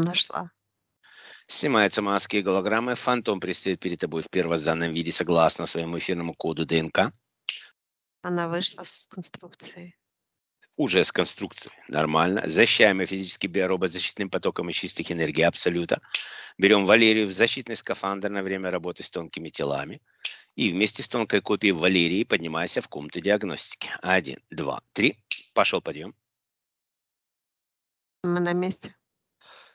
Нашла. Снимаются маски и голограммы. Фантом предстоит перед тобой в первозданном виде согласно своему эфирному коду ДНК. Она вышла с конструкции. Уже с конструкции. Нормально. Защищаем физический биоробот защитным потоком из чистых энергий Абсолюта. Берем Валерию в защитный скафандр на время работы с тонкими телами. И вместе с тонкой копией Валерии поднимайся в комнату диагностики. Один, два, три. Пошел подъем. Мы на месте.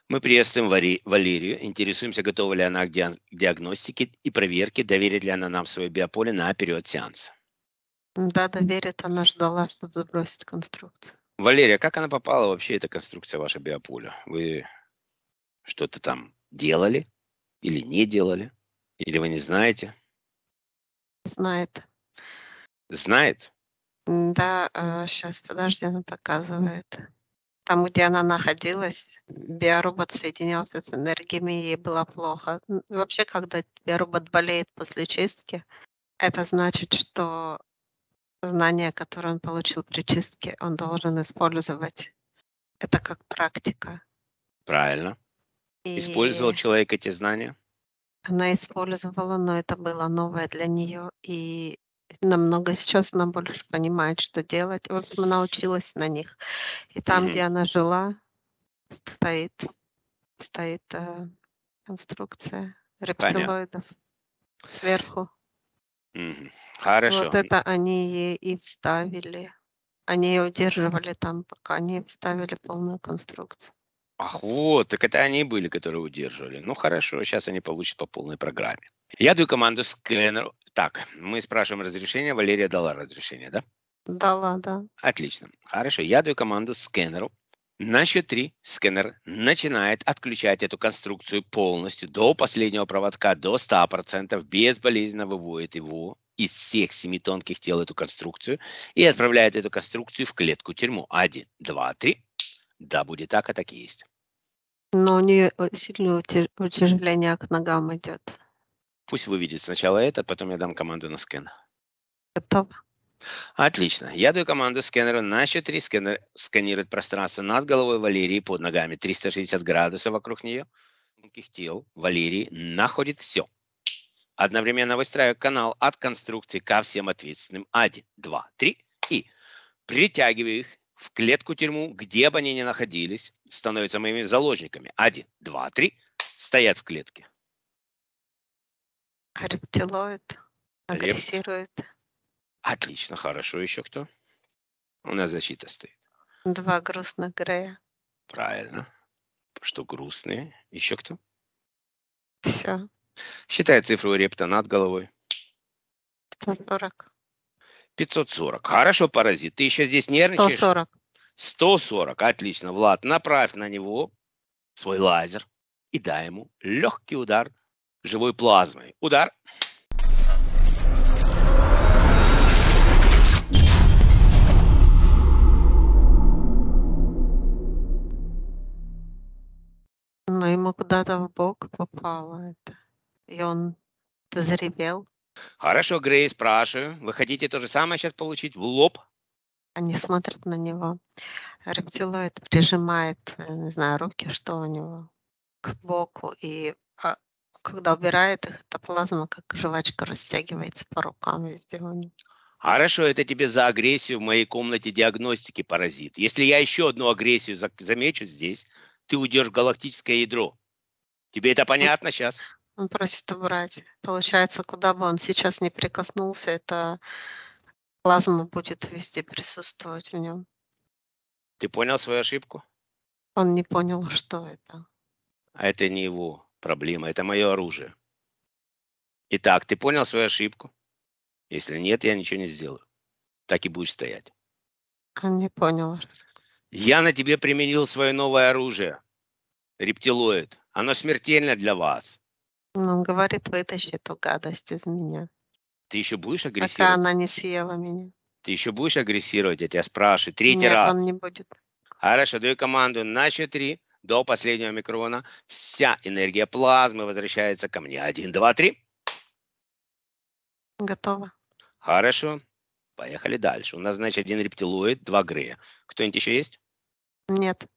Мы приветствуем Валерию, интересуемся, готова ли она к диагностике и проверке, доверит ли она нам свое биополе на период сеанса. Да, доверит, она ждала, чтобы забросить конструкцию. Валерия, а как она попала вообще, эта конструкция ваша биополя? Вы что-то там делали или не делали? Или вы не знаете? Знает. Знает? Да, сейчас, а, подожди, она показывает. Там, где она находилась, биоробот соединялся с энергиями, ей было плохо. Вообще, когда биоробот болеет после чистки, это значит, что знания, которые он получил при чистке, он должен использовать. Это как практика. Правильно. И... Использовал человек эти знания? Она использовала, но это было новое для нее, и намного сейчас она больше понимает, что делать. В общем, она училась на них. И там, mm-hmm. где она жила, стоит, стоит э, конструкция рептилоидов Понятно. сверху. Mm-hmm. Хорошо. Вот это они ей и вставили. Они ее удерживали там, пока не вставили полную конструкцию. Ах, вот, так это они были, которые удерживали. Ну, хорошо, сейчас они получат по полной программе. Я даю команду скэнеру так, мы спрашиваем разрешение. Валерия дала разрешение, да? Дала, да. Отлично. Хорошо. Я даю команду скэнеру. На счет 3 скэнер начинает отключать эту конструкцию полностью до последнего проводка, до 100%, безболезненно выводит его из всех семи тонких тел эту конструкцию и отправляет эту конструкцию в клетку-тюрьму. Один, два, три. Да, будет так, а так и есть. Но у нее сильное утяжеление к ногам идет. Пусть выведет сначала это, потом я дам команду на скан. Готово. Отлично. Я даю команду сканеру на счет 3. Скэнер сканирует пространство над головой Валерии под ногами 360 градусов вокруг нее. Тонких тел Валерии находит все. Одновременно выстраиваю канал от конструкции ко всем ответственным. 1, 2, 3 и притягиваю их в клетку-тюрьму, где бы они ни находились, становятся моими заложниками. 1, 2, 3 стоят в клетке. Рептилоид. Агрессирует. Репт. Отлично, хорошо. Еще кто? У нас защита стоит. Два грустных Грея. Правильно. Что грустные. Еще кто? Все. Считай цифру репта над головой. 540. 540. Хорошо, паразит. Ты еще здесь нервничаешь? 140. 140. Отлично. Влад, направь на него свой лазер и дай ему легкий удар живой плазмой. Удар. Ну, ему куда-то в бок попало это. И он заревел. Хорошо, Грей, спрашиваю. Вы хотите то же самое сейчас получить в лоб? Они смотрят на него. Рептилоид прижимает, э, не знаю, руки, что у него, к боку и а, когда убирает их, эта плазма как жвачка растягивается по рукам везде у них. Хорошо, это тебе за агрессию в моей комнате диагностики паразит. Если я еще одну агрессию замечу здесь, ты уйдешь в галактическое ядро. Тебе это понятно сейчас? Он просит убрать. Получается, куда бы он сейчас не прикоснулся, эта плазма будет везде присутствовать в нем. Ты понял свою ошибку? Он не понял, что это. А это не его проблема, это мое оружие. Итак, ты понял свою ошибку? Если нет, я ничего не сделаю. Так и будешь стоять. Не поняла. Я на тебе применил свое новое оружие. Рептилоид. Оно смертельно для вас. Он ну, говорит, вытащи эту гадость из меня. Ты еще будешь агрессировать? Пока она не съела меня. Ты еще будешь агрессировать? Я тебя спрашиваю. Третий Нет, раз. он не будет. Хорошо, даю команду на счет три до последнего микрона вся энергия плазмы возвращается ко мне. Один, два, три. Готово. Хорошо. Поехали дальше. У нас, значит, один рептилоид, два грея. Кто-нибудь еще есть? Нет.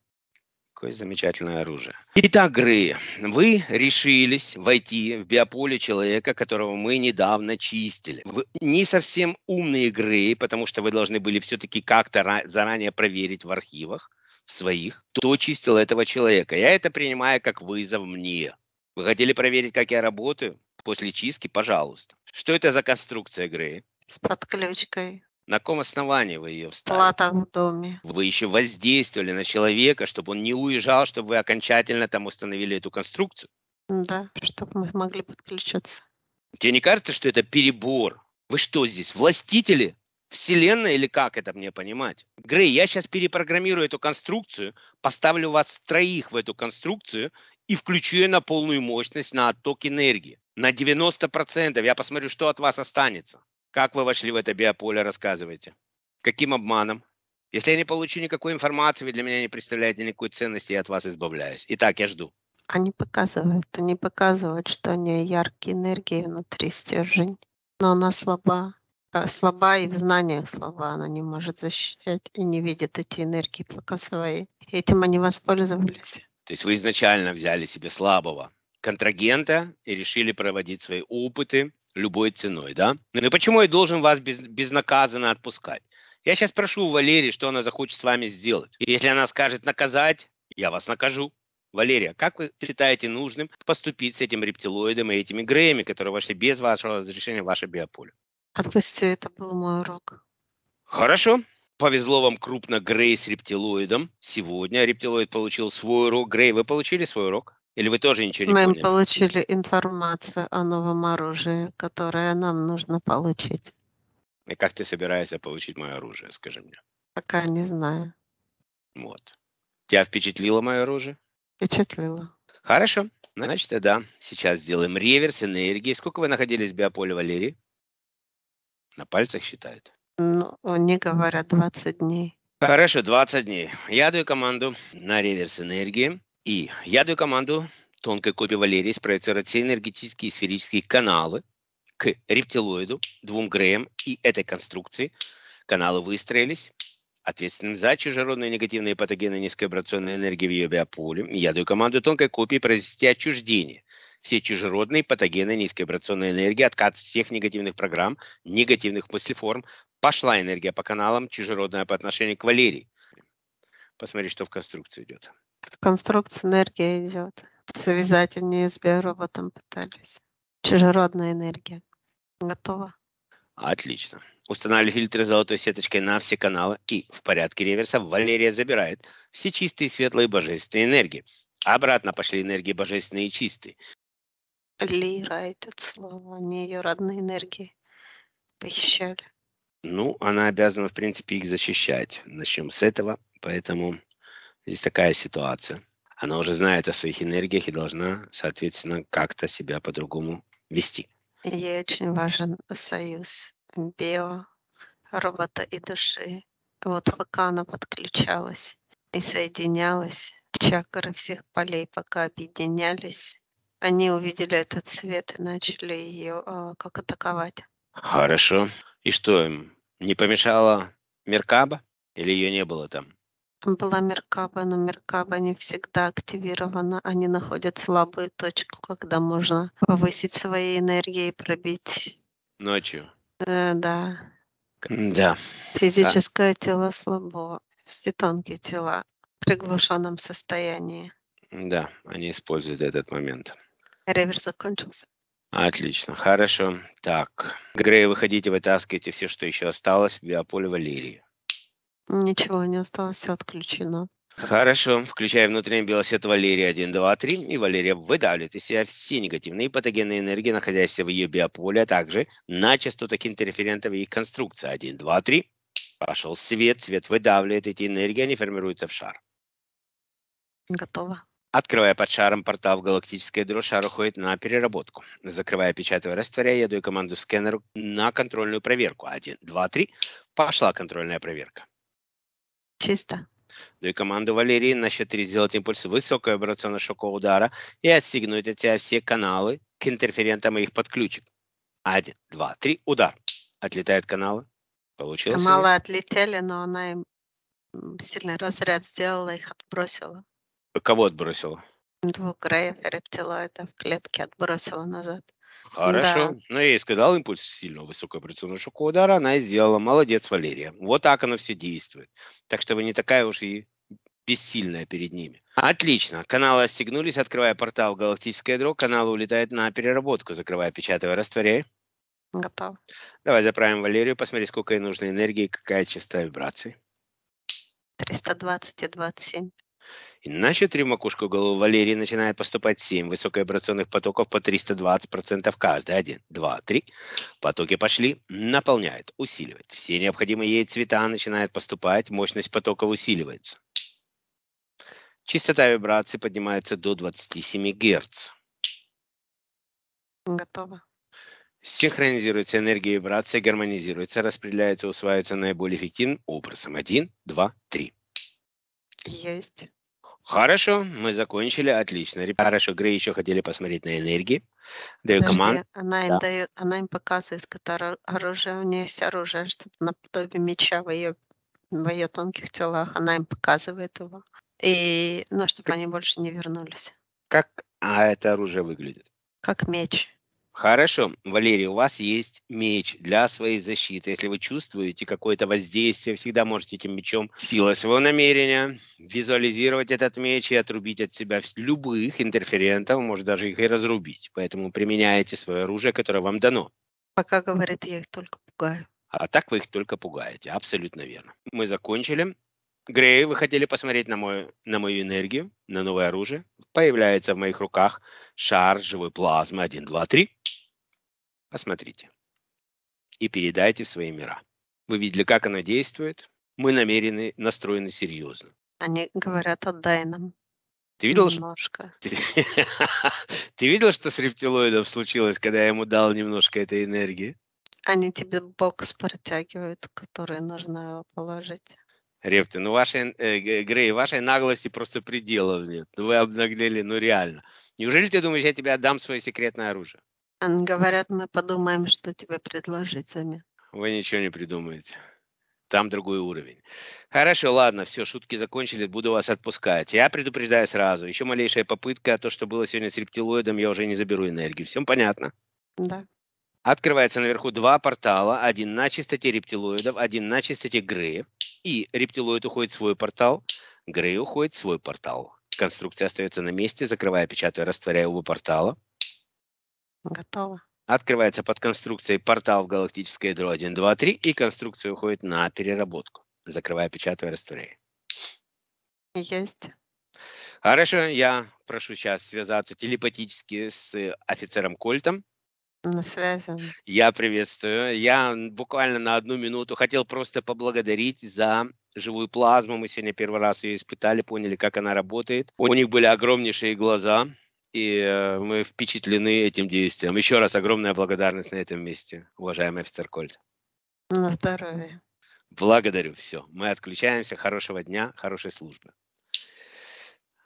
Какое замечательное оружие. Итак, Гры, вы решились войти в биополе человека, которого мы недавно чистили. Вы не совсем умные Гры, потому что вы должны были все-таки как-то заранее проверить в архивах своих, кто чистил этого человека. Я это принимаю как вызов мне. Вы хотели проверить, как я работаю? После чистки, пожалуйста. Что это за конструкция, игры С подключкой. На каком основании вы ее вставили? Плата в доме. Вы еще воздействовали на человека, чтобы он не уезжал, чтобы вы окончательно там установили эту конструкцию? Да, чтобы мы могли подключаться. Тебе не кажется, что это перебор? Вы что здесь, властители? Вселенная или как это мне понимать? Грей, я сейчас перепрограммирую эту конструкцию, поставлю вас троих в эту конструкцию и включу ее на полную мощность, на отток энергии. На 90% я посмотрю, что от вас останется. Как вы вошли в это биополе, рассказывайте. Каким обманом? Если я не получу никакой информации, вы для меня не представляете никакой ценности, я от вас избавляюсь. Итак, я жду. Они показывают, они показывают, что у нее яркие энергии внутри стержень, но она слаба, Э, слаба и в знаниях слова. Она не может защищать и не видит эти энергии пока свои. этим они воспользовались. То есть вы изначально взяли себе слабого контрагента и решили проводить свои опыты любой ценой, да? Ну и почему я должен вас без, безнаказанно отпускать? Я сейчас прошу у Валерии, что она захочет с вами сделать. И если она скажет наказать, я вас накажу. Валерия, как вы считаете нужным поступить с этим рептилоидом и этими греями, которые вошли без вашего разрешения в ваше биополе? Отпусти, это был мой урок. Хорошо. Повезло вам крупно Грей с рептилоидом. Сегодня рептилоид получил свой урок. Грей, вы получили свой урок? Или вы тоже ничего не Мы поняли? Мы получили информацию о новом оружии, которое нам нужно получить. И как ты собираешься получить мое оружие, скажи мне? Пока не знаю. Вот. Тебя впечатлило мое оружие? Впечатлило. Хорошо. Значит, да, сейчас сделаем реверс энергии. Сколько вы находились в биополе, Валерий? на пальцах считают. Ну, они говорят 20 дней. Хорошо, 20 дней. Я даю команду на реверс энергии. И я даю команду тонкой копии Валерии спроецировать все энергетические и сферические каналы к рептилоиду, двум Греям и этой конструкции. Каналы выстроились. Ответственным за чужеродные негативные патогены низковибрационной энергии в ее биополе я даю команду тонкой копии произвести отчуждение все чужеродные патогены низкой вибрационной энергии, откат всех негативных программ, негативных мыслеформ. Пошла энергия по каналам, чужеродная по отношению к Валерии. Посмотри, что в конструкции идет. В конструкции энергия идет. Связать они с биороботом пытались. Чужеродная энергия. готова. Отлично. Устанавливали фильтры золотой сеточкой на все каналы и в порядке реверса Валерия забирает все чистые, светлые, божественные энергии. Обратно пошли энергии божественные и чистые. Лира, идет слова, они ее родные энергии похищали. Ну, она обязана, в принципе, их защищать. Начнем с этого, поэтому здесь такая ситуация. Она уже знает о своих энергиях и должна, соответственно, как-то себя по-другому вести. Ей очень важен союз био, робота и души. Вот пока она подключалась и соединялась, чакры всех полей пока объединялись, они увидели этот свет и начали ее а, как атаковать. Хорошо. И что им? Не помешала Меркаба? Или ее не было там? Была Меркаба, но Меркаба не всегда активирована. Они находят слабую точку, когда можно повысить свои энергии и пробить. Ночью? Да, э, да. Да. Физическое да. тело слабо. Все тонкие тела в приглушенном состоянии. Да, они используют этот момент. Реверс закончился. Отлично, хорошо. Так, Грей, выходите, вытаскивайте все, что еще осталось в биополе Валерии. Ничего не осталось, все отключено. Хорошо, включая внутренний биосет Валерия 1, 2, 3, и Валерия выдавливает из себя все негативные и патогенные энергии, находящиеся в ее биополе, а также на частотах интерферентов и их 1, 2, 3. Пошел свет, свет выдавливает эти энергии, они формируются в шар. Готово. Открывая под шаром портал в галактическое ядро, шар уходит на переработку. Закрывая, печатая, растворяя, я даю команду скэнеру на контрольную проверку. Один, два, три. Пошла контрольная проверка. Чисто. Даю команду Валерии на счет три сделать импульс высокого вибрационно-шокового удара и отстегнуть от тебя все каналы к интерферентам и их подключек. Один, два, три, удар. Отлетают каналы. Получилось? Каналы отлетели, но она им сильный разряд сделала, их отбросила. Кого отбросила? Двукрая рептилоида в клетке отбросила назад. Хорошо. Да. Ну, я ей сказал импульс сильного высокого операционного шокового удара, она и сделала. Молодец, Валерия. Вот так оно все действует. Так что вы не такая уж и бессильная перед ними. Отлично. Каналы остегнулись, открывая портал «Галактическое ядро». Каналы улетают на переработку, закрывая, печатая, растворяя. Готов. Давай заправим Валерию, посмотри, сколько ей нужно энергии, какая частота вибраций. 320 и 27. Иначе три в макушку голову Валерии начинает поступать 7 высоковибрационных потоков по 320% каждый. Один, два, три. Потоки пошли, наполняет, усиливает. Все необходимые ей цвета начинают поступать, мощность потоков усиливается. Частота вибрации поднимается до 27 Гц. Готово. Синхронизируется энергия вибрации, гармонизируется, распределяется, усваивается наиболее эффективным образом. Один, два, три. Есть. Хорошо, мы закончили, отлично. хорошо, Грей еще хотели посмотреть на энергии. Даю команду. Она им да. дает, она им показывает, когда оружие, у нее есть оружие, чтобы на наподобие меча в ее, в ее тонких телах. Она им показывает его. И, ну, чтобы как, они больше не вернулись. Как а это оружие выглядит? Как меч. Хорошо, Валерий, у вас есть меч для своей защиты. Если вы чувствуете какое-то воздействие, всегда можете этим мечом силой своего намерения визуализировать этот меч и отрубить от себя любых интерферентов, может даже их и разрубить. Поэтому применяете свое оружие, которое вам дано. Пока говорит, я их только пугаю. А так вы их только пугаете, абсолютно верно. Мы закончили. Грей, вы хотели посмотреть на, мой, на мою энергию, на новое оружие. Появляется в моих руках шар живой плазмы 1, 2, 3. Посмотрите. И передайте в свои мира. Вы видели, как она действует? Мы намерены, настроены серьезно. Они говорят, отдай нам. Ты видел, немножко. Что... Ты... Ты видел, что с рептилоидом случилось, когда я ему дал немножко этой энергии? Они тебе бокс протягивают, который нужно положить. Репты, ну вашей, э, Грей, вашей наглости просто пределов нет. Ну вы обнаглели, ну реально. Неужели ты думаешь, я тебе отдам свое секретное оружие? Говорят, мы подумаем, что тебе предложить, Сами. Вы ничего не придумаете. Там другой уровень. Хорошо, ладно, все, шутки закончили, буду вас отпускать. Я предупреждаю сразу, еще малейшая попытка, то, что было сегодня с рептилоидом, я уже не заберу энергию. Всем понятно? Да. Открывается наверху два портала, один на чистоте рептилоидов, один на чистоте Грея. И рептилоид уходит в свой портал, Грей уходит в свой портал. Конструкция остается на месте, закрывая, печатая, растворяя оба портала. Готово. Открывается под конструкцией портал в галактическое ядро 1, 2, 3, и конструкция уходит на переработку, закрывая, печатая, растворяя. Есть. Хорошо, я прошу сейчас связаться телепатически с офицером Кольтом. На связи. Я приветствую. Я буквально на одну минуту хотел просто поблагодарить за живую плазму. Мы сегодня первый раз ее испытали, поняли, как она работает. У них были огромнейшие глаза и мы впечатлены этим действием. Еще раз огромная благодарность на этом месте, уважаемый офицер Кольт. На здоровье. Благодарю, все. Мы отключаемся. Хорошего дня, хорошей службы.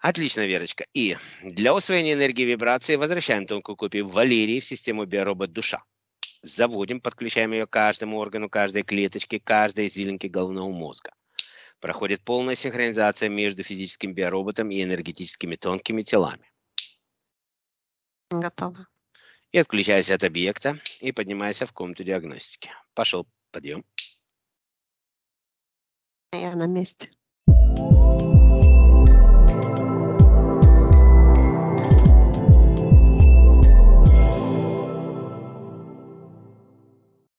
Отлично, Верочка. И для усвоения энергии вибрации возвращаем тонкую копию Валерии в систему биоробот душа. Заводим, подключаем ее к каждому органу, каждой клеточке, каждой извилинке головного мозга. Проходит полная синхронизация между физическим биороботом и энергетическими тонкими телами. Готово. И отключайся от объекта и поднимайся в комнату диагностики. Пошел подъем. Я на месте.